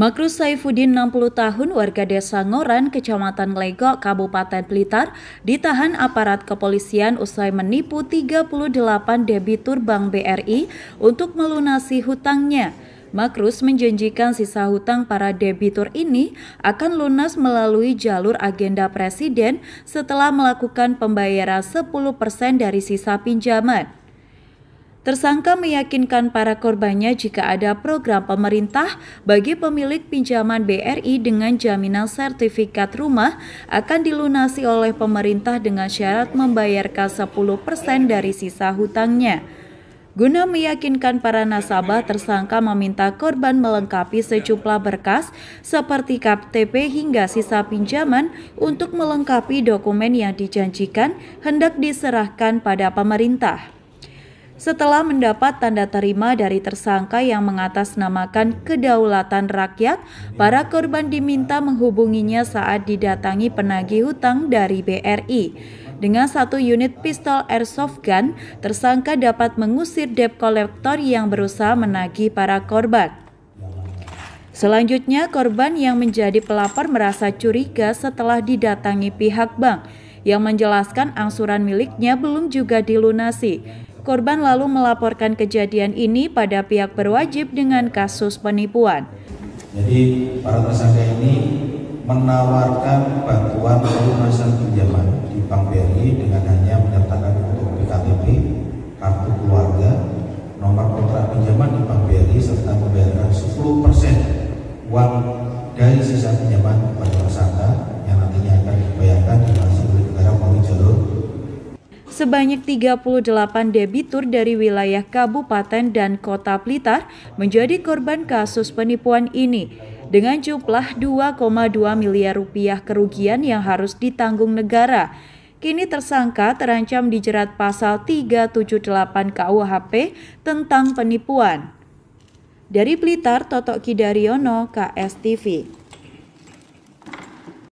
Makru Saifuddin 60 tahun warga desa Ngoran, kecamatan Legok, Kabupaten Blitar, ditahan aparat kepolisian usai menipu 38 debitur Bank BRI untuk melunasi hutangnya. Makrus menjanjikan sisa hutang para debitur ini akan lunas melalui jalur agenda presiden setelah melakukan pembayaran 10% dari sisa pinjaman. Tersangka meyakinkan para korbannya jika ada program pemerintah bagi pemilik pinjaman BRI dengan jaminan sertifikat rumah akan dilunasi oleh pemerintah dengan syarat membayar membayarkan 10% dari sisa hutangnya. Guna meyakinkan para nasabah, tersangka meminta korban melengkapi sejumlah berkas seperti KTP hingga sisa pinjaman untuk melengkapi dokumen yang dijanjikan hendak diserahkan pada pemerintah setelah mendapat tanda terima dari tersangka yang mengatasnamakan kedaulatan rakyat, para korban diminta menghubunginya saat didatangi penagih hutang dari BRI. Dengan satu unit pistol airsoft gun, tersangka dapat mengusir debt collector yang berusaha menagih para korban. Selanjutnya, korban yang menjadi pelapor merasa curiga setelah didatangi pihak bank yang menjelaskan angsuran miliknya belum juga dilunasi. Korban lalu melaporkan kejadian ini pada pihak berwajib dengan kasus penipuan. Jadi para tersangka ini menawarkan bantuan pelunasan pinjaman di Bank BRI dengan hanya menyertakan untuk KTP, kartu keluarga, nomor kontrak pinjaman di Bank BRI serta membayar 10% uang sebanyak 38 debitur dari wilayah kabupaten dan kota Blitar menjadi korban kasus penipuan ini dengan jumlah 2,2 miliar rupiah kerugian yang harus ditanggung negara. Kini tersangka terancam dijerat pasal 378 KUHP tentang penipuan. Dari Blitar, Totok Kidariono, KSTV.